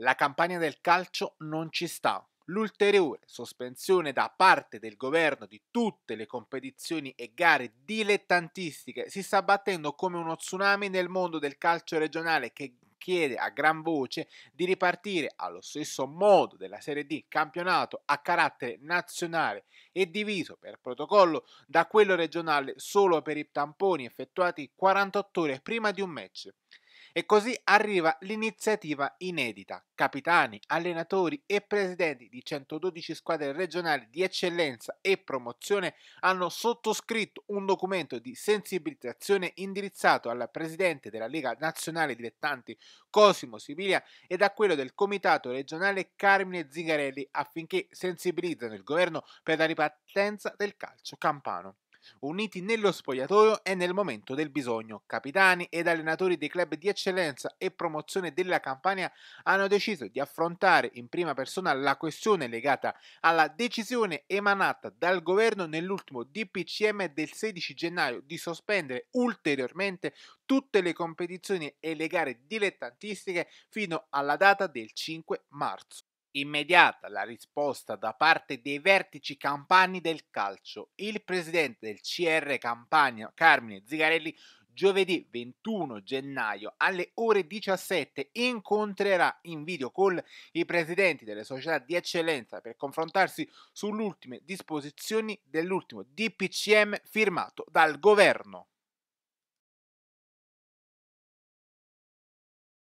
La campagna del calcio non ci sta. L'ulteriore sospensione da parte del governo di tutte le competizioni e gare dilettantistiche si sta abbattendo come uno tsunami nel mondo del calcio regionale che chiede a gran voce di ripartire allo stesso modo della Serie D campionato a carattere nazionale e diviso per protocollo da quello regionale solo per i tamponi effettuati 48 ore prima di un match. E così arriva l'iniziativa inedita. Capitani, allenatori e presidenti di 112 squadre regionali di eccellenza e promozione hanno sottoscritto un documento di sensibilizzazione indirizzato al presidente della Lega Nazionale Dilettanti Cosimo Siviglia e a quello del Comitato regionale Carmine Zingarelli affinché sensibilizzano il governo per la ripartenza del calcio campano uniti nello spogliatoio e nel momento del bisogno. Capitani ed allenatori dei club di eccellenza e promozione della Campania hanno deciso di affrontare in prima persona la questione legata alla decisione emanata dal governo nell'ultimo DPCM del 16 gennaio di sospendere ulteriormente tutte le competizioni e le gare dilettantistiche fino alla data del 5 marzo. Immediata la risposta da parte dei vertici campani del calcio. Il presidente del CR Campania, Carmine Zigarelli, giovedì 21 gennaio alle ore 17 incontrerà in video con i presidenti delle società di eccellenza per confrontarsi sulle ultime disposizioni dell'ultimo DPCM firmato dal governo.